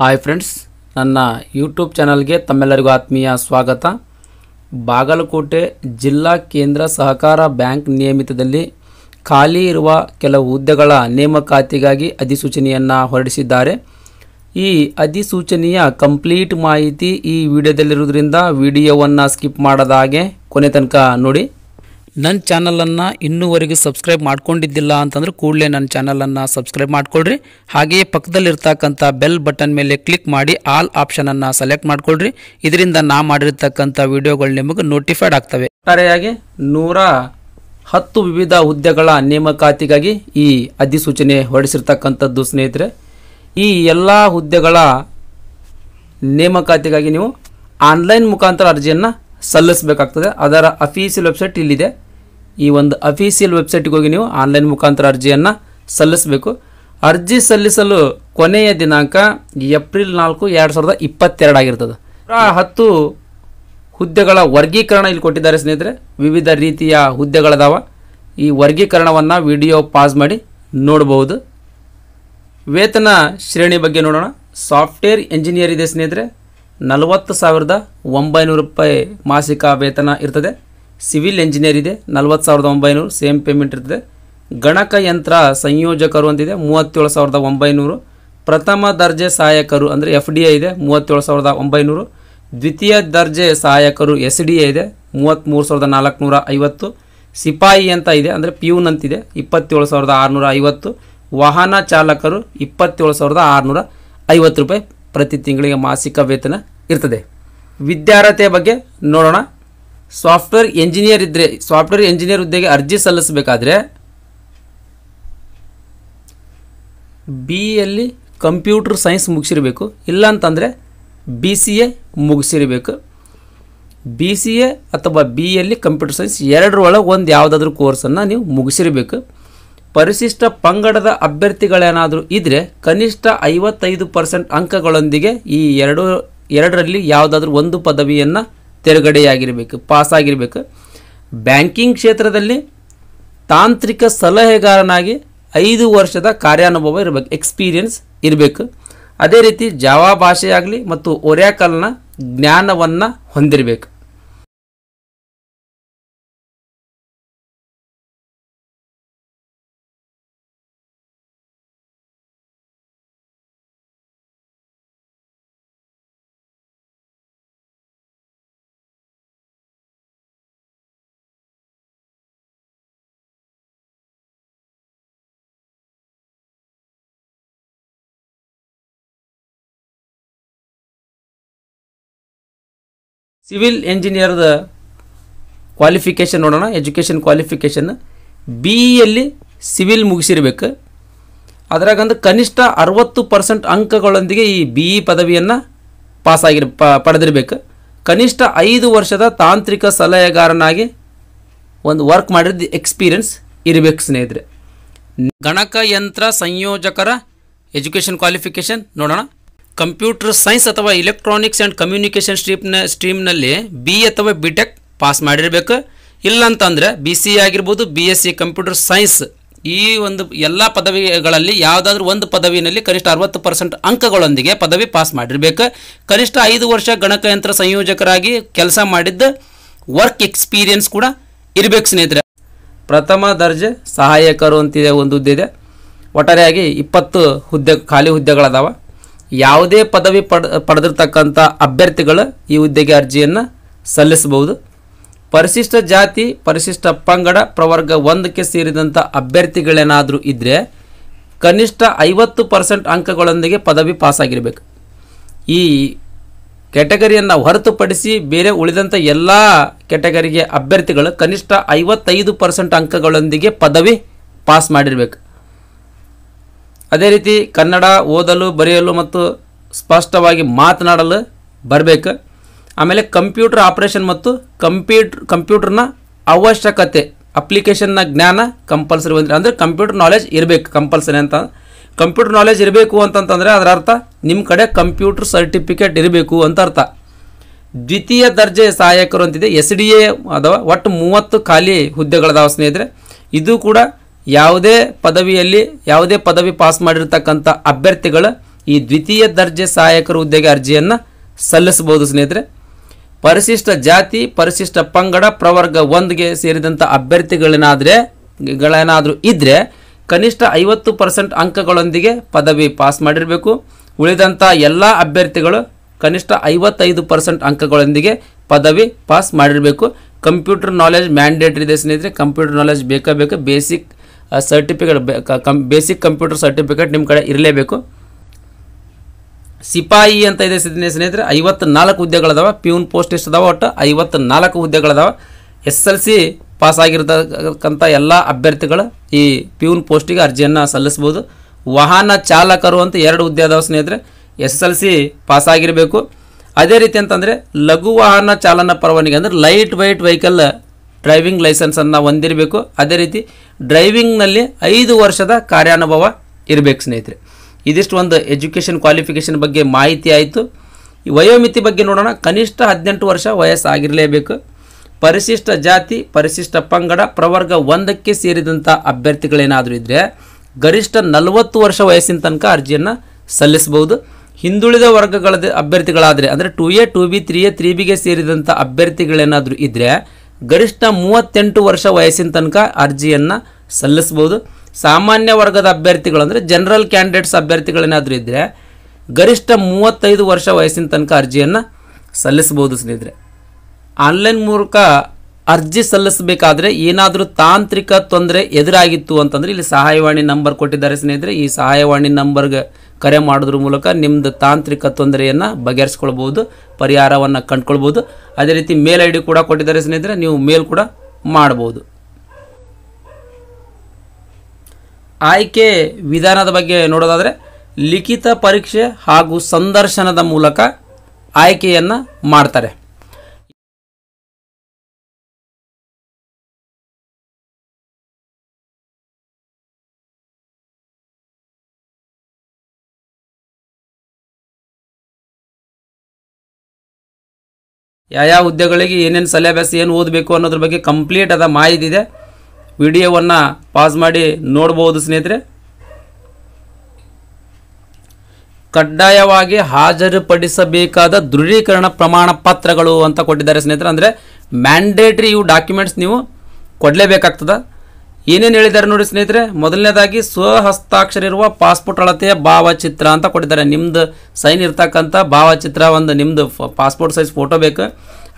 hi friends ನನ್ನ YouTube ಚಾನಲ್ಗೆ ತಮ್ಮೆಲ್ಲರಿಗೂ ಆತ್ಮೀಯ ಸ್ವಾಗತ ಬಾಗಲಕೋಟೆ ಜಿಲ್ಲಾ ಕೇಂದ್ರ ಸಹಕಾರ ಬ್ಯಾಂಕ್ ನಿಯಮಿತದಲ್ಲಿ ಖಾಲಿ ಇರುವ ಕೆಲವು ಹುದ್ದೆಗಳ ನೇಮಕಾತಿಗಾಗಿ ಅಧಿಸೂಚನೆಯನ್ನು ಹೊರಡಿಸಿದ್ದಾರೆ ಈ ಅಧಿಸೂಚನೆಯ ಕಂಪ್ಲೀಟ್ ಮಾಹಿತಿ ಈ ವಿಡಿಯೋದಲ್ಲಿರುವುದರಿಂದ ವಿಡಿಯೋವನ್ನು ಸ್ಕಿಪ್ ಮಾಡದ ಹಾಗೆ ಕೊನೆ ತನಕ ನೋಡಿ ನನ್ನ ಚಾನಲನ್ನು ಇನ್ನೂವರೆಗೂ ಸಬ್ಸ್ಕ್ರೈಬ್ ಮಾಡ್ಕೊಂಡಿದ್ದಿಲ್ಲ ಅಂತಂದ್ರೆ ಕೂಡಲೇ ನನ್ನ ಚಾನಲನ್ನು ಸಬ್ಸ್ಕ್ರೈಬ್ ಮಾಡ್ಕೊಳ್ರಿ ಹಾಗೆಯೇ ಪಕ್ಕದಲ್ಲಿರ್ತಕ್ಕಂಥ ಬೆಲ್ ಬಟನ್ ಮೇಲೆ ಕ್ಲಿಕ್ ಮಾಡಿ ಆಲ್ ಆಪ್ಷನನ್ನು ಸೆಲೆಕ್ಟ್ ಮಾಡ್ಕೊಳ್ರಿ ಇದರಿಂದ ನಾ ಮಾಡಿರ್ತಕ್ಕಂಥ ವಿಡಿಯೋಗಳು ನಿಮಗೆ ನೋಟಿಫೈಡ್ ಆಗ್ತವೆ ಒಟ್ಟಾರೆಯಾಗಿ ನೂರ ಹತ್ತು ವಿವಿಧ ಹುದ್ದೆಗಳ ನೇಮಕಾತಿಗಾಗಿ ಈ ಅಧಿಸೂಚನೆ ಹೊರಡಿಸಿರ್ತಕ್ಕಂಥದ್ದು ಸ್ನೇಹಿತರೆ ಈ ಎಲ್ಲ ಹುದ್ದೆಗಳ ನೇಮಕಾತಿಗಾಗಿ ನೀವು ಆನ್ಲೈನ್ ಮುಖಾಂತರ ಅರ್ಜಿಯನ್ನು ಸಲ್ಲಿಸಬೇಕಾಗ್ತದೆ ಅದರ ಅಫೀಸಿಯಲ್ ವೆಬ್ಸೈಟ್ ಇಲ್ಲಿದೆ ಈ ಒಂದು ಅಫೀಷಿಯಲ್ ವೆಬ್ಸೈಟ್ಗೆ ಹೋಗಿ ನೀವು ಆನ್ಲೈನ್ ಮುಖಾಂತರ ಅರ್ಜಿಯನ್ನು ಸಲ್ಲಿಸಬೇಕು ಅರ್ಜಿ ಸಲ್ಲಿಸಲು ಕೊನೆಯ ದಿನಾಂಕ ಏಪ್ರಿಲ್ ನಾಲ್ಕು ಎರಡು ಸಾವಿರದ ಇಪ್ಪತ್ತೆರಡಾಗಿರ್ತದೆ ಹತ್ತು ಹುದ್ದೆಗಳ ವರ್ಗೀಕರಣ ಇಲ್ಲಿ ಕೊಟ್ಟಿದ್ದಾರೆ ಸ್ನೇಹಿತರೆ ವಿವಿಧ ರೀತಿಯ ಹುದ್ದೆಗಳದಾವ ಈ ವರ್ಗೀಕರಣವನ್ನು ವಿಡಿಯೋ ಪಾಸ್ ಮಾಡಿ ನೋಡಬಹುದು ವೇತನ ಶ್ರೇಣಿ ಬಗ್ಗೆ ನೋಡೋಣ ಸಾಫ್ಟ್ವೇರ್ ಇಂಜಿನಿಯರ್ ಇದೆ ಸ್ನೇಹಿತರೆ ನಲವತ್ತು ಸಾವಿರದ ಒಂಬೈನೂರು ರೂಪಾಯಿ ಮಾಸಿಕ ವೇತನ ಇರ್ತದೆ ಸಿವಿಲ್ ಇಂಜಿನಿಯರ್ ಇದೆ ನಲ್ವತ್ತು ಸಾವಿರದ ಒಂಬೈನೂರು ಸೇಮ್ ಪೇಮೆಂಟ್ ಇರ್ತದೆ ಗಣಕಯಂತ್ರ ಸಂಯೋಜಕರು ಅಂತಿದೆ ಮೂವತ್ತೇಳು ಸಾವಿರದ ಒಂಬೈನೂರು ಪ್ರಥಮ ದರ್ಜೆ ಸಹಾಯಕರು ಅಂದರೆ ಎಫ್ ಡಿ ಎ ಇದೆ ಮೂವತ್ತೇಳು ಸಾವಿರದ ಒಂಬೈನೂರು ದ್ವಿತೀಯ ದರ್ಜೆ ಸಹಾಯಕರು ಎಸ್ ಡಿ ಎ ಇದೆ ಮೂವತ್ತ್ಮೂರು ಸಾವಿರದ ನಾಲ್ಕುನೂರ ಐವತ್ತು ಸಿಪಾಯಿ ಅಂತ ಇದೆ ಅಂದರೆ ಪಿಯೂನ್ ಅಂತಿದೆ ಇಪ್ಪತ್ತೇಳು ಸಾವಿರದ ಆರುನೂರ ಐವತ್ತು ವಾಹನ ಚಾಲಕರು ಇಪ್ಪತ್ತೇಳು ಸಾವಿರದ ಆರುನೂರ ಐವತ್ತು ರೂಪಾಯಿ ಪ್ರತಿ ತಿಂಗಳಿಗೆ ಮಾಸಿಕ ವೇತನ ಇರ್ತದೆ ವಿದ್ಯಾರ್ಹತೆ ಬಗ್ಗೆ ನೋಡೋಣ ಸಾಫ್ಟ್ವೇರ್ ಎಂಜಿನಿಯರ್ ಇದ್ದರೆ ಸಾಫ್ಟ್ವೇರ್ ಎಂಜಿನಿಯರ್ ಹುದ್ದೆಗೆ ಅರ್ಜಿ ಸಲ್ಲಿಸಬೇಕಾದ್ರೆ ಬಿ ಎಲ್ಲಿ ಕಂಪ್ಯೂಟರ್ ಸೈನ್ಸ್ ಮುಗಿಸಿರಬೇಕು ಇಲ್ಲಾಂತಂದರೆ ಬಿ ಸಿ ಎ ಮುಗಿಸಿರಬೇಕು ಬಿ ಸಿ ಎ ಅಥವಾ ಬಿ ಎಲ್ಲಿ ಕಂಪ್ಯೂಟರ್ ಸೈನ್ಸ್ ಎರಡರೊಳಗೆ ಒಂದು ಯಾವುದಾದ್ರೂ ಕೋರ್ಸನ್ನು ನೀವು ಮುಗಿಸಿರಬೇಕು ಪರಿಶಿಷ್ಟ ಪಂಗಡದ ಅಭ್ಯರ್ಥಿಗಳೇನಾದರೂ ಇದ್ದರೆ ಕನಿಷ್ಠ ಐವತ್ತೈದು ಪರ್ಸೆಂಟ್ ಅಂಕಗಳೊಂದಿಗೆ ಈ ಎರಡು ಎರಡರಲ್ಲಿ ಯಾವುದಾದ್ರೂ ಒಂದು ಪದವಿಯನ್ನು ತೆರಗಡೆಯಾಗಿರಬೇಕು ಆಗಿರಬೇಕು ಬ್ಯಾಂಕಿಂಗ್ ಕ್ಷೇತ್ರದಲ್ಲಿ ತಾಂತ್ರಿಕ ಸಲಹೆಗಾರನಾಗಿ ಐದು ವರ್ಷದ ಕಾರ್ಯಾನುಭವ ಇರಬೇಕು ಎಕ್ಸ್ಪೀರಿಯನ್ಸ್ ಇರಬೇಕು ಅದೇ ರೀತಿ ಜಾವಾ ಭಾಷೆಯಾಗಲಿ ಮತ್ತು ಒರ್ಯಾಕಲ್ನ ಜ್ಞಾನವನ್ನು ಹೊಂದಿರಬೇಕು ಸಿವಿಲ್ ಎಂಜಿನಿಯರ್ದ ಕ್ವಾಲಿಫಿಕೇಷನ್ ನೋಡೋಣ ಎಜುಕೇಷನ್ ಕ್ವಾಲಿಫಿಕೇಷನ್ ಬಿ ಇಯಲ್ಲಿ ಸಿವಿಲ್ ಮುಗಿಸಿರ್ಬೇಕು ಅದರಾಗಂದು ಕನಿಷ್ಠ ಅರವತ್ತು ಪರ್ಸೆಂಟ್ ಅಂಕಗಳೊಂದಿಗೆ ಈ ಬಿ ಇ ಪದವಿಯನ್ನು ಪಾಸಾಗಿರ್ ಪ ಪಡೆದಿರಬೇಕು ಕನಿಷ್ಠ ಐದು ವರ್ಷದ ತಾಂತ್ರಿಕ ಸಲಹೆಗಾರನಾಗಿ ಒಂದು ವರ್ಕ್ ಮಾಡಿದ ಎಕ್ಸ್ಪೀರಿಯನ್ಸ್ ಇರಬೇಕು ಸ್ನೇಹಿತರೆ ಗಣಕಯಂತ್ರ ಸಂಯೋಜಕರ ಎಜುಕೇಷನ್ ಕ್ವಾಲಿಫಿಕೇಷನ್ ನೋಡೋಣ ಕಂಪ್ಯೂಟರ್ ಸೈನ್ಸ್ ಅಥವಾ ಇಲೆಕ್ಟ್ರಾನಿಕ್ಸ್ ಆ್ಯಂಡ್ ಕಮ್ಯುನಿಕೇಷನ್ ಸ್ಟ್ರೀಮ್ನ ಸ್ಟ್ರೀಮ್ನಲ್ಲಿ ಬಿ ಎ ಅಥವಾ ಬಿ ಟೆಕ್ ಪಾಸ್ ಮಾಡಿರಬೇಕು ಇಲ್ಲಂತಂದರೆ ಬಿ ಸಿ ಎ ಆಗಿರ್ಬೋದು B S C computer science ಈ ಒಂದು ಎಲ್ಲ ಪದವಿಗಳಲ್ಲಿ ಯಾವುದಾದ್ರೂ ಒಂದು ಪದವಿನಲ್ಲಿ ಕನಿಷ್ಠ ಅರವತ್ತು ಪರ್ಸೆಂಟ್ ಅಂಕಗಳೊಂದಿಗೆ ಪದವಿ ಪಾಸ್ ಮಾಡಿರಬೇಕು ಕನಿಷ್ಠ ಐದು ವರ್ಷ ಗಣಕಯಂತ್ರ ಸಂಯೋಜಕರಾಗಿ ಕೆಲಸ ಮಾಡಿದ್ದ ವರ್ಕ್ ಎಕ್ಸ್ಪೀರಿಯನ್ಸ್ ಕೂಡ ಇರಬೇಕು ಸ್ನೇಹಿತರೆ ಪ್ರಥಮ ದರ್ಜೆ ಸಹಾಯಕರು ಅಂತಿದೆ ಒಂದು ಹುದ್ದೆ ಇದೆ ಒಟ್ಟಾರೆಯಾಗಿ ಇಪ್ಪತ್ತು ಹುದ್ದೆ ಖಾಲಿ ಹುದ್ದೆಗಳದಾವ ಯಾವುದೇ ಪದವಿ ಪಡ ಪಡೆದಿರ್ತಕ್ಕಂಥ ಅಭ್ಯರ್ಥಿಗಳು ಈ ಹುದ್ದೆಗೆ ಅರ್ಜಿಯನ್ನು ಸಲ್ಲಿಸಬಹುದು ಪರಿಶಿಷ್ಟ ಜಾತಿ ಪರಿಶಿಷ್ಟ ಪಂಗಡ ಪ್ರವರ್ಗ ಒಂದಕ್ಕೆ ಸೇರಿದಂಥ ಅಭ್ಯರ್ಥಿಗಳೇನಾದರೂ ಇದ್ದರೆ ಕನಿಷ್ಠ ಐವತ್ತು ಪರ್ಸೆಂಟ್ ಅಂಕಗಳೊಂದಿಗೆ ಪದವಿ ಪಾಸಾಗಿರಬೇಕು ಈ ಕ್ಯಾಟಗರಿಯನ್ನು ಹೊರತುಪಡಿಸಿ ಬೇರೆ ಉಳಿದಂಥ ಎಲ್ಲ ಕ್ಯಾಟಗರಿಗೆ ಅಭ್ಯರ್ಥಿಗಳು ಕನಿಷ್ಠ ಐವತ್ತೈದು ಪರ್ಸೆಂಟ್ ಅಂಕಗಳೊಂದಿಗೆ ಪದವಿ ಪಾಸ್ ಮಾಡಿರಬೇಕು ಅದೇ ರೀತಿ ಕನ್ನಡ ಓದಲು ಬರೆಯಲು ಮತ್ತು ಸ್ಪಷ್ಟವಾಗಿ ಮಾತನಾಡಲು ಬರಬೇಕು ಆಮೇಲೆ ಕಂಪ್ಯೂಟರ್ ಆಪ್ರೇಷನ್ ಮತ್ತು ಕಂಪ್ಯೂಟ್ ಕಂಪ್ಯೂಟರ್ನ ಅವಶ್ಯಕತೆ ಅಪ್ಲಿಕೇಶನ್ನ ಜ್ಞಾನ ಕಂಪಲ್ಸರಿ ಬಂದರೆ ಅಂದರೆ ಕಂಪ್ಯೂಟರ್ ನಾಲೆಜ್ ಇರಬೇಕು ಕಂಪಲ್ಸರಿ ಅಂತ ಕಂಪ್ಯೂಟರ್ ನಾಲೆಜ್ ಇರಬೇಕು ಅಂತಂತಂದರೆ ಅದರ ಅರ್ಥ ನಿಮ್ಮ ಕಡೆ ಕಂಪ್ಯೂಟರ್ ಸರ್ಟಿಫಿಕೇಟ್ ಇರಬೇಕು ಅಂತ ಅರ್ಥ ದ್ವಿತೀಯ ದರ್ಜೆ ಸಹಾಯಕರು ಅಂತಿದೆ ಎಸ್ ಡಿ ಎ ಅಥವಾ ಒಟ್ಟು ಮೂವತ್ತು ಖಾಲಿ ಹುದ್ದೆಗಳದಾವ ಸ್ನೇಹಿತರೆ ಇದು ಕೂಡ ಯಾವುದೇ ಪದವಿಯಲ್ಲಿ ಯಾವುದೇ ಪದವಿ ಪಾಸ್ ಮಾಡಿರ್ತಕ್ಕಂಥ ಅಭ್ಯರ್ಥಿಗಳು ಈ ದ್ವಿತೀಯ ದರ್ಜೆ ಸಹಾಯಕರ ಹುದ್ದೆಗೆ ಅರ್ಜಿಯನ್ನು ಸಲ್ಲಿಸಬಹುದು ಸ್ನೇಹಿತರೆ ಪರಿಶಿಷ್ಟ ಜಾತಿ ಪರಿಶಿಷ್ಟ ಪಂಗಡ ಪ್ರವರ್ಗ ಒಂದಿಗೆ ಸೇರಿದಂಥ ಅಭ್ಯರ್ಥಿಗಳೇನಾದರೆ ಗಳೇನಾದರೂ ಇದ್ದರೆ ಕನಿಷ್ಠ ಐವತ್ತು ಪರ್ಸೆಂಟ್ ಅಂಕಗಳೊಂದಿಗೆ ಪದವಿ ಪಾಸ್ ಮಾಡಿರಬೇಕು ಉಳಿದಂಥ ಎಲ್ಲ ಅಭ್ಯರ್ಥಿಗಳು ಕನಿಷ್ಠ ಐವತ್ತೈದು ಪರ್ಸೆಂಟ್ ಅಂಕಗಳೊಂದಿಗೆ ಪದವಿ ಪಾಸ್ ಮಾಡಿರಬೇಕು ಕಂಪ್ಯೂಟರ್ ನಾಲೆಜ್ ಮ್ಯಾಂಡೇಟ್ರಿ ಇದೆ ಸ್ನೇಹಿತರೆ ಕಂಪ್ಯೂಟರ್ ನಾಲೆಜ್ ಬೇಕಾ ಬೇಕು basic certificate basic computer certificate ನಿಮ್ಮ ಕಡೆ ಇರಲೇಬೇಕು ಸಿಪಾಯಿ ಅಂತ ಇದೆ ಸ್ನೇಹಿತರೆ ಐವತ್ನಾಲ್ಕು ಹುದ್ದೆಗಳದಾವೆ ಪ್ಯೂನ್ ಪೋಸ್ಟ್ ಎಷ್ಟು ಅದಾವೆ ಒಟ್ಟು ಐವತ್ನಾಲ್ಕು ಹುದ್ದೆಗಳದಾವೆ ಎಸ್ ಎಲ್ ಸಿ ಪಾಸ್ ಆಗಿರ್ತಕ್ಕಂಥ ಎಲ್ಲ ಅಭ್ಯರ್ಥಿಗಳು ಈ ಪ್ಯೂನ್ ಪೋಸ್ಟಿಗೆ ಅರ್ಜಿಯನ್ನು ಸಲ್ಲಿಸ್ಬೋದು ವಾಹನ ಚಾಲಕರು ಅಂತ ಎರಡು ಹುದ್ದೆ ಅದಾವ ಸ್ನೇಹಿತರೆ ಎಸ್ ಎಲ್ ಸಿ ಪಾಸ್ ಆಗಿರಬೇಕು ಅದೇ ರೀತಿ ಅಂತಂದರೆ ಲಘು ವಾಹನ ಚಾಲನಾ ಪರವಾನಿಗೆ ಅಂದರೆ ಲೈಟ್ ವೈಟ್ ವೆಹಿಕಲ್ ಡ್ರೈವಿಂಗ್ ಲೈಸೆನ್ಸನ್ನು ಹೊಂದಿರಬೇಕು ಅದೇ ರೀತಿ ಡ್ರೈವಿಂಗ್ನಲ್ಲಿ ಐದು ವರ್ಷದ ಕಾರ್ಯಾನುಭವ ಇರಬೇಕು ಸ್ನೇಹಿತರೆ ಇದಿಷ್ಟು ಒಂದು ಎಜುಕೇಷನ್ ಕ್ವಾಲಿಫಿಕೇಷನ್ ಬಗ್ಗೆ ಮಾಹಿತಿ ಆಯಿತು ವಯೋಮಿತಿ ಬಗ್ಗೆ ನೋಡೋಣ ಕನಿಷ್ಠ ಹದಿನೆಂಟು ವರ್ಷ ವಯಸ್ಸಾಗಿರಲೇಬೇಕು ಪರಿಶಿಷ್ಟ ಜಾತಿ ಪರಿಶಿಷ್ಟ ಪಂಗಡ ಪ್ರವರ್ಗ ಒಂದಕ್ಕೆ ಸೇರಿದಂಥ ಅಭ್ಯರ್ಥಿಗಳೇನಾದರೂ ಇದ್ದರೆ ಗರಿಷ್ಠ ನಲವತ್ತು ವರ್ಷ ವಯಸ್ಸಿನ ತನಕ ಅರ್ಜಿಯನ್ನು ಸಲ್ಲಿಸಬಹುದು ಹಿಂದುಳಿದ ವರ್ಗಗಳ ಅಭ್ಯರ್ಥಿಗಳಾದರೆ ಅಂದರೆ two A two B three A three ಬಿಗೆ ಸೇರಿದಂಥ ಅಭ್ಯರ್ಥಿಗಳೇನಾದರೂ ಇದ್ದರೆ ಗರಿಷ್ಠ ಮೂವತ್ತೆಂಟು ವರ್ಷ ವಯಸ್ಸಿನ ತನಕ ಅರ್ಜಿಯನ್ನು ಸಲ್ಲಿಸ್ಬೋದು ಸಾಮಾನ್ಯ ವರ್ಗದ ಅಭ್ಯರ್ಥಿಗಳು ಅಂದರೆ ಜನರಲ್ ಕ್ಯಾಂಡಿಡೇಟ್ಸ್ ಅಭ್ಯರ್ಥಿಗಳೇನಾದರೂ ಇದ್ದರೆ ಗರಿಷ್ಠ ಮೂವತ್ತೈದು ವರ್ಷ ವಯಸ್ಸಿನ ತನಕ ಅರ್ಜಿಯನ್ನು ಸಲ್ಲಿಸ್ಬೋದು ಸ್ನೇಹಿತರೆ ಆನ್ಲೈನ್ ಮೂಲಕ ಅರ್ಜಿ ಸಲ್ಲಿಸಬೇಕಾದ್ರೆ ಏನಾದರೂ ತಾಂತ್ರಿಕ ತೊಂದರೆ ಎದುರಾಗಿತ್ತು ಅಂತಂದರೆ ಇಲ್ಲಿ ಸಹಾಯವಾಣಿ ನಂಬರ್ ಕೊಟ್ಟಿದ್ದಾರೆ ಸ್ನೇಹಿತರೆ ಈ ಸಹಾಯವಾಣಿ ನಂಬರ್ಗೆ ಕರೆ ಮಾಡೋದ್ರ ಮೂಲಕ ನಿಮ್ಮದು ತಾಂತ್ರಿಕ ತೊಂದರೆಯನ್ನು ಬಗೆಹರಿಸ್ಕೊಳ್ಬೋದು ಪರಿಹಾರವನ್ನು ಕಂಡುಕೊಳ್ಬೋದು ಅದೇ ರೀತಿ ಮೇಲ್ ಐ ಡಿ ಕೂಡ ಕೊಟ್ಟಿದ್ದಾರೆ ಸ್ನೇಹಿತರೆ ನೀವು ಮೇಲ್ ಕೂಡ ಮಾಡ್ಬೋದು ಆಯ್ಕೆ ವಿಧಾನದ ಬಗ್ಗೆ ನೋಡೋದಾದರೆ ಲಿಖಿತ ಪರೀಕ್ಷೆ ಹಾಗೂ ಸಂದರ್ಶನದ ಮೂಲಕ ಆಯ್ಕೆಯನ್ನು ಮಾಡ್ತಾರೆ ಯಾವ ಹುದ್ದೆಗಳಿಗೆ ಏನೇನು ಸೆಲೆಬಸ್ ಏನು ಓದಬೇಕು ಅನ್ನೋದ್ರ ಬಗ್ಗೆ ಕಂಪ್ಲೀಟ್ ಆದ ಮಾಹಿತಿ ಇದೆ ವಿಡಿಯೋವನ್ನು ಪಾಸ್ ಮಾಡಿ ನೋಡ್ಬೋದು ಸ್ನೇಹಿತರೆ ಕಡ್ಡಾಯವಾಗಿ ಹಾಜರುಪಡಿಸಬೇಕಾದ ದೃಢೀಕರಣ ಪ್ರಮಾಣ ಪತ್ರಗಳು ಅಂತ ಕೊಟ್ಟಿದ್ದಾರೆ ಸ್ನೇಹಿತರೆ ಅಂದರೆ ಮ್ಯಾಂಡೇಟ್ರಿ ಇವು ಡಾಕ್ಯುಮೆಂಟ್ಸ್ ನೀವು ಕೊಡಲೇಬೇಕಾಗ್ತದೆ ಏನೇನು ಹೇಳಿದ್ದಾರೆ ನೋಡಿ ಸ್ನೇಹಿತರೆ ಮೊದಲನೇದಾಗಿ ಸ್ವಹಸ್ತಾಕ್ಷರ ಇರುವ ಪಾಸ್ಪೋರ್ಟ್ ಅಳತೆಯ ಭಾವಚಿತ್ರ ಅಂತ ಕೊಟ್ಟಿದ್ದಾರೆ ನಿಮ್ದು ಸೈನ್ ಇರ್ತಕ್ಕಂಥ ಭಾವಚಿತ್ರ ಒಂದು ನಿಮ್ಮದು ಪಾಸ್ಪೋರ್ಟ್ ಸೈಜ್ ಫೋಟೋ ಬೇಕು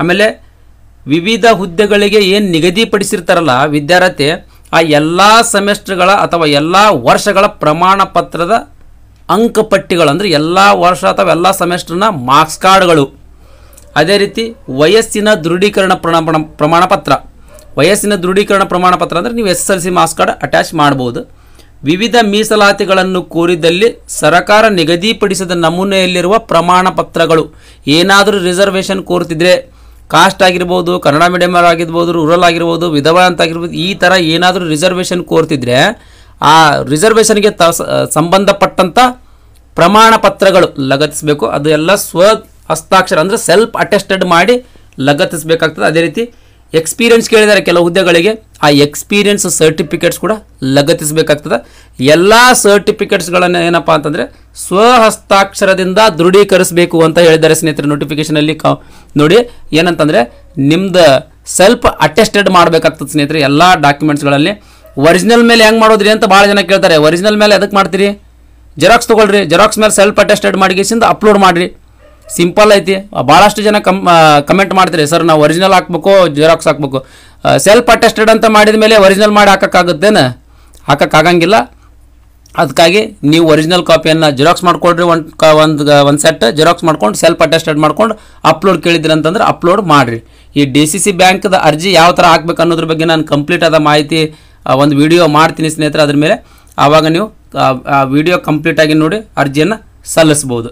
ಆಮೇಲೆ ವಿವಿಧ ಹುದ್ದೆಗಳಿಗೆ ಏನು ನಿಗದಿಪಡಿಸಿರ್ತಾರಲ್ಲ ವಿದ್ಯಾರ್ಥಿ ಆ ಎಲ್ಲ ಸೆಮೆಸ್ಟರ್ಗಳ ಅಥವಾ ಎಲ್ಲ ವರ್ಷಗಳ ಪ್ರಮಾಣ ಪತ್ರದ ಅಂಕಪಟ್ಟಿಗಳು ಎಲ್ಲ ವರ್ಷ ಅಥವಾ ಎಲ್ಲ ಸೆಮೆಸ್ಟ್ರನ್ನ ಮಾರ್ಕ್ಸ್ ಕಾರ್ಡ್ಗಳು ಅದೇ ರೀತಿ ವಯಸ್ಸಿನ ದೃಢೀಕರಣ ಪ್ರಮಾಣ ಪ್ರಮಾಣಪತ್ರ ವಯಸ್ಸಿನ ದೃಢೀಕರಣ ಪ್ರಮಾಣ ಪತ್ರ ಅಂದರೆ ನೀವು S L C marks card attach ಮಾಡ್ಬೋದು ವಿವಿಧ ಮೀಸಲಾತಿಗಳನ್ನು ಕೋರಿದಲ್ಲಿ ಸರ್ಕಾರ ನಿಗದಿಪಡಿಸಿದ ನಮೂನೆಯಲ್ಲಿರುವ ಪ್ರಮಾಣ ಪತ್ರಗಳು ಏನಾದರೂ ರಿಸರ್ವೇಷನ್ ಕೋರ್ತಿದ್ರೆ ಕಾಸ್ಟ್ ಆಗಿರ್ಬೋದು ಕನ್ನಡ ಮೀಡಿಯಮ್ ಆಗಿರ್ಬೋದು ರೂರಲ್ ಆಗಿರ್ಬೋದು ವಿಧವಾ ಅಂತ ಆಗಿರ್ಬೋದು ಈ ಥರ ಏನಾದರೂ ರಿಸರ್ವೇಷನ್ ಕೋರ್ತಿದ್ರೆ ಆ ರಿಸರ್ವೇಷನ್ಗೆ ತ ಸಂಬಂಧಪಟ್ಟಂಥ ಪ್ರಮಾಣ ಪತ್ರಗಳು ಲಗತ್ತಿಸಬೇಕು ಅದು ಎಲ್ಲ ಸ್ವ ಹಸ್ತಾಕ್ಷರ ಅಂದರೆ ಸೆಲ್ಫ್ ಅಟೆಸ್ಟೆಡ್ ಮಾಡಿ ಲಗತ್ತಿಸಬೇಕಾಗ್ತದೆ ಅದೇ ರೀತಿ ಎಕ್ಸ್ಪೀರಿಯನ್ಸ್ ಕೇಳಿದ್ದಾರೆ ಕೆಲವು ಹುದ್ದೆಗಳಿಗೆ ಆ ಎಕ್ಸ್ಪೀರಿಯನ್ಸ್ ಸರ್ಟಿಫಿಕೇಟ್ಸ್ ಕೂಡ ಲಗತ್ತಿಸಬೇಕಾಗ್ತದೆ ಎಲ್ಲ ಸರ್ಟಿಫಿಕೇಟ್ಸ್ಗಳನ್ನು ಏನಪ್ಪ ಅಂತಂದರೆ ಸ್ವಹಸ್ತಾಕ್ಷರದಿಂದ ದೃಢೀಕರಿಸಬೇಕು ಅಂತ ಹೇಳಿದ್ದಾರೆ ಸ್ನೇಹಿತರೆ ನೋಟಿಫಿಕೇಷನಲ್ಲಿ ಕ ನೋಡಿ ಏನಂತಂದರೆ ನಿಮ್ದು ಸೆಲ್ಫ್ ಅಟೆಸ್ಟೆಡ್ ಮಾಡಬೇಕಾಗ್ತದೆ ಸ್ನೇಹಿತರೆ ಎಲ್ಲ ಡಾಕ್ಯುಮೆಂಟ್ಸ್ಗಳಲ್ಲಿ ಒರಿಜಿನಲ್ ಮೇಲೆ ಹೆಂಗೆ ಮಾಡೋದ್ರಿ ಅಂತ ಭಾಳ ಜನ ಕೇಳ್ತಾರೆ ಒರಿಜಿನಲ್ ಮೇಲೆ ಅದಕ್ಕೆ ಮಾಡ್ತೀರಿ ಜೆರಾಕ್ಸ್ ತೊಗೊಳ್ರಿ ಜೆರಾಕ್ಸ್ ಮೇಲೆ ಸೆಲ್ಫ್ ಅಟೆಸ್ಟೆಡ್ ಮಾಡಿ ಅಪ್ಲೋಡ್ ಮಾಡಿರಿ ಸಿಂಪಲ್ ಐತಿ ಭಾಳಷ್ಟು ಜನ ಕಮ್ ಕಮೆಂಟ್ ಮಾಡ್ತೀರಿ ಸರ್ ನಾವು ಒರಿಜಿನಲ್ ಹಾಕ್ಬೇಕು ಜೆರಾಕ್ಸ್ ಹಾಕ್ಬೇಕು ಸೆಲ್ಫ್ ಅಟೆಸ್ಟೆಡ್ ಅಂತ ಮಾಡಿದ ಮೇಲೆ ಒರಿಜಿನಲ್ ಮಾಡಿ ಹಾಕೋಕ್ಕಾಗುತ್ತೇನೆ ಹಾಕೋಕ್ಕಾಗಂಗಿಲ್ಲ ಅದಕ್ಕಾಗಿ ನೀವು ಒರಿಜಿನಲ್ ಕಾಪಿಯನ್ನು ಜೆರಾಕ್ಸ್ ಮಾಡ್ಕೊಳ್ರಿ ಒಂದು ಕ ಒಂದು ಒಂದು ಸೆಟ್ ಜೆರಾಕ್ಸ್ ಮಾಡ್ಕೊಂಡು ಸೆಲ್ಫ್ ಅಟೆಸ್ಟೆಡ್ ಮಾಡ್ಕೊಂಡು ಅಪ್ಲೋಡ್ ಕೇಳಿದ್ರಿ ಅಂತಂದ್ರೆ ಅಪ್ಲೋಡ್ ಮಾಡಿರಿ ಈ ಡಿ ಸಿ ಸಿ ಬ್ಯಾಂಕ್ದ ಅರ್ಜಿ ಯಾವ ಥರ ಹಾಕ್ಬೇಕು ಅನ್ನೋದ್ರ ಬಗ್ಗೆ ನಾನು ಕಂಪ್ಲೀಟ್ ಆದ ಮಾಹಿತಿ ಒಂದು ವಿಡಿಯೋ ಮಾಡ್ತೀನಿ ಸ್ನೇಹಿತರೆ ಅದ್ರ ಮೇಲೆ ಆವಾಗ ನೀವು ಆ ವಿಡಿಯೋ ಕಂಪ್ಲೀಟಾಗಿ ನೋಡಿ ಅರ್ಜಿಯನ್ನು ಸಲ್ಲಿಸ್ಬೋದು